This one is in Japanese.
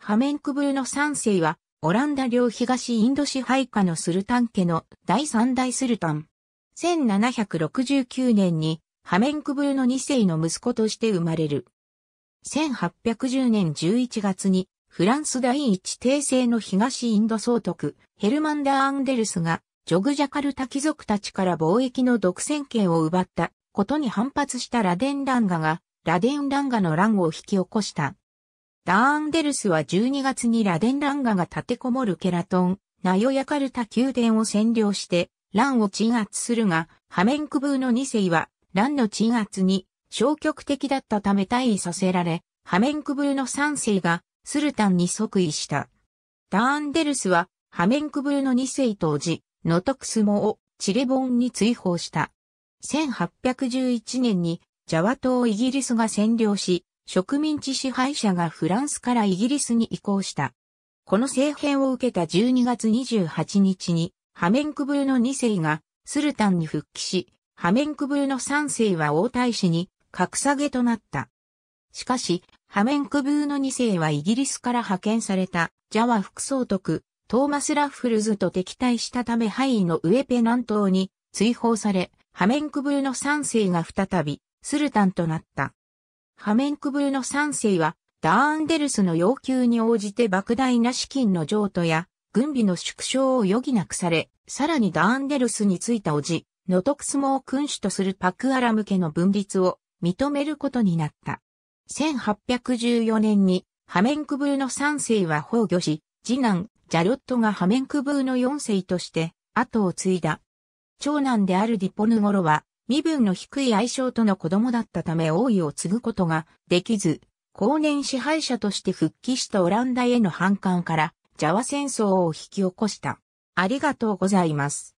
ハメンクブルの三世は、オランダ領東インド支配下のスルタン家の第三代スルタン。1769年に、ハメンクブルの二世の息子として生まれる。1810年11月に、フランス第一帝政の東インド総督、ヘルマンダアンデルスが、ジョグジャカルタ貴族たちから貿易の独占権を奪ったことに反発したラデン・ランガが、ラデン・ランガの乱を引き起こした。ダーンデルスは12月にラデンランガが立てこもるケラトン、ナヨヤカルタ宮殿を占領して、ランを鎮圧するが、ハメンクブーの2世は、ランの鎮圧に消極的だったため退位させられ、ハメンクブーの3世がスルタンに即位した。ダーンデルスは、ハメンクブーの2世当時、ノトクスモをチレボンに追放した。1811年にジャワ島をイギリスが占領し、植民地支配者がフランスからイギリスに移行した。この政変を受けた12月28日に、ハメンクブルの2世がスルタンに復帰し、ハメンクブルの3世は王太子に格下げとなった。しかし、ハメンクブーの2世はイギリスから派遣されたジャワ副総督トーマス・ラッフルズと敵対したためハイのウェペ南東に追放され、ハメンクブーの3世が再びスルタンとなった。ハメンクブルの三世は、ダーンデルスの要求に応じて莫大な資金の譲渡や、軍備の縮小を余儀なくされ、さらにダーンデルスについたおじ、ノトクスモを君主とするパクアラム家の分立を認めることになった。1814年に、ハメンクブルの三世は崩御し、次男、ジャロットがハメンクブーの四世として、後を継いだ。長男であるディポヌゴロは、身分の低い愛称との子供だったため王位を継ぐことができず、後年支配者として復帰したオランダへの反感から、ジャワ戦争を引き起こした。ありがとうございます。